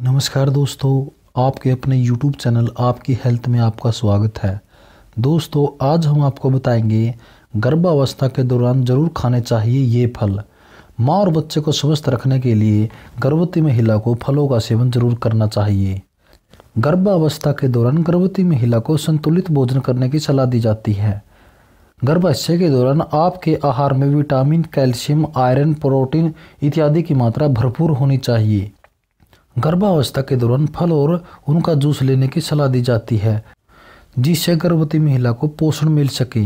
नमस्कार दोस्तों आपके अपने YouTube चैनल आपकी हेल्थ में आपका स्वागत है दोस्तों आज हम आपको बताएंगे गर्भावस्था के दौरान जरूर खाने चाहिए ये फल माँ और बच्चे को स्वस्थ रखने के लिए गर्भवती महिला को फलों का सेवन जरूर करना चाहिए गर्भावस्था के दौरान गर्भवती महिला को संतुलित भोजन करने की सलाह दी जाती है गर्भाशय के दौरान आपके आहार में विटामिन कैल्शियम आयरन प्रोटीन इत्यादि की मात्रा भरपूर होनी चाहिए गर्भावस्था के दौरान फल और उनका जूस लेने की सलाह दी जाती है जिससे गर्भवती महिला को पोषण मिल सके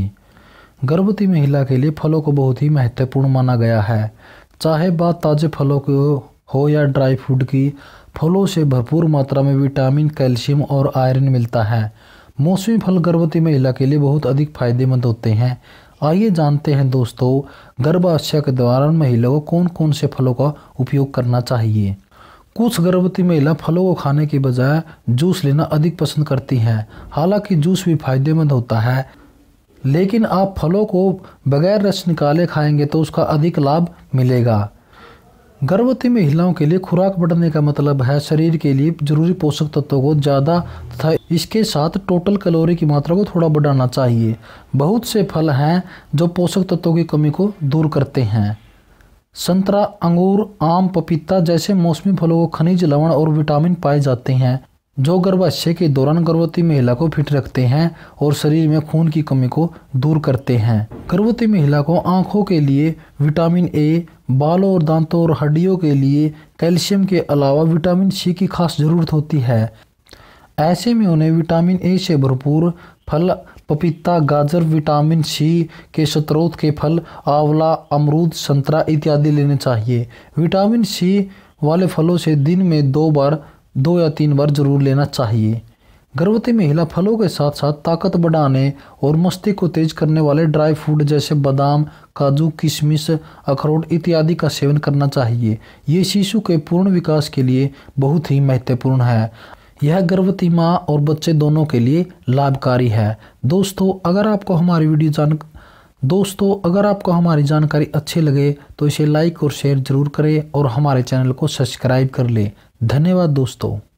गर्भवती महिला के लिए फलों को बहुत ही महत्वपूर्ण माना गया है चाहे बात ताज़े फलों की हो या ड्राई फ्रूट की फलों से भरपूर मात्रा में विटामिन कैल्शियम और आयरन मिलता है मौसमी फल गर्भवती महिला के लिए बहुत अधिक फायदेमंद होते हैं आइए जानते हैं दोस्तों गर्भाशय के दौरान महिला को कौन कौन से फलों का उपयोग करना चाहिए कुछ गर्भवती महिला फलों को खाने के बजाय जूस लेना अधिक पसंद करती हैं हालांकि जूस भी फायदेमंद होता है लेकिन आप फलों को बगैर रस निकाले खाएंगे तो उसका अधिक लाभ मिलेगा गर्भवती महिलाओं के लिए खुराक बढ़ने का मतलब है शरीर के लिए जरूरी पोषक तत्वों को ज़्यादा तथा इसके साथ टोटल कैलोरी की मात्रा को थोड़ा बढ़ाना चाहिए बहुत से फल हैं जो पोषक तत्वों की कमी को दूर करते हैं संतरा अंगूर आम पपीता जैसे मौसमी फलों को खनिज लवण और विटामिन पाए जाते हैं जो गर्भाशय के दौरान गर्भवती महिला को फिट रखते हैं और शरीर में खून की कमी को दूर करते हैं गर्भवती महिला को आँखों के लिए विटामिन ए बालों और दांतों और हड्डियों के लिए कैल्शियम के अलावा विटामिन सी की खास जरूरत होती है ऐसे में उन्हें विटामिन ए से भरपूर फल पपीता गाजर विटामिन सी के स्रोत के फल आंवला अमरूद संतरा इत्यादि लेने चाहिए विटामिन सी वाले फलों से दिन में दो बार दो या तीन बार जरूर लेना चाहिए गर्भवती महिला फलों के साथ साथ ताकत बढ़ाने और मस्ती को तेज करने वाले ड्राई फ्रूट जैसे बादाम काजू किशमिश अखरोट इत्यादि का सेवन करना चाहिए ये शिशु के पूर्ण विकास के लिए बहुत ही महत्वपूर्ण है यह गर्भवती माँ और बच्चे दोनों के लिए लाभकारी है दोस्तों अगर आपको हमारी वीडियो जान दोस्तों अगर आपको हमारी जानकारी अच्छी लगे तो इसे लाइक और शेयर ज़रूर करें और हमारे चैनल को सब्सक्राइब कर लें धन्यवाद दोस्तों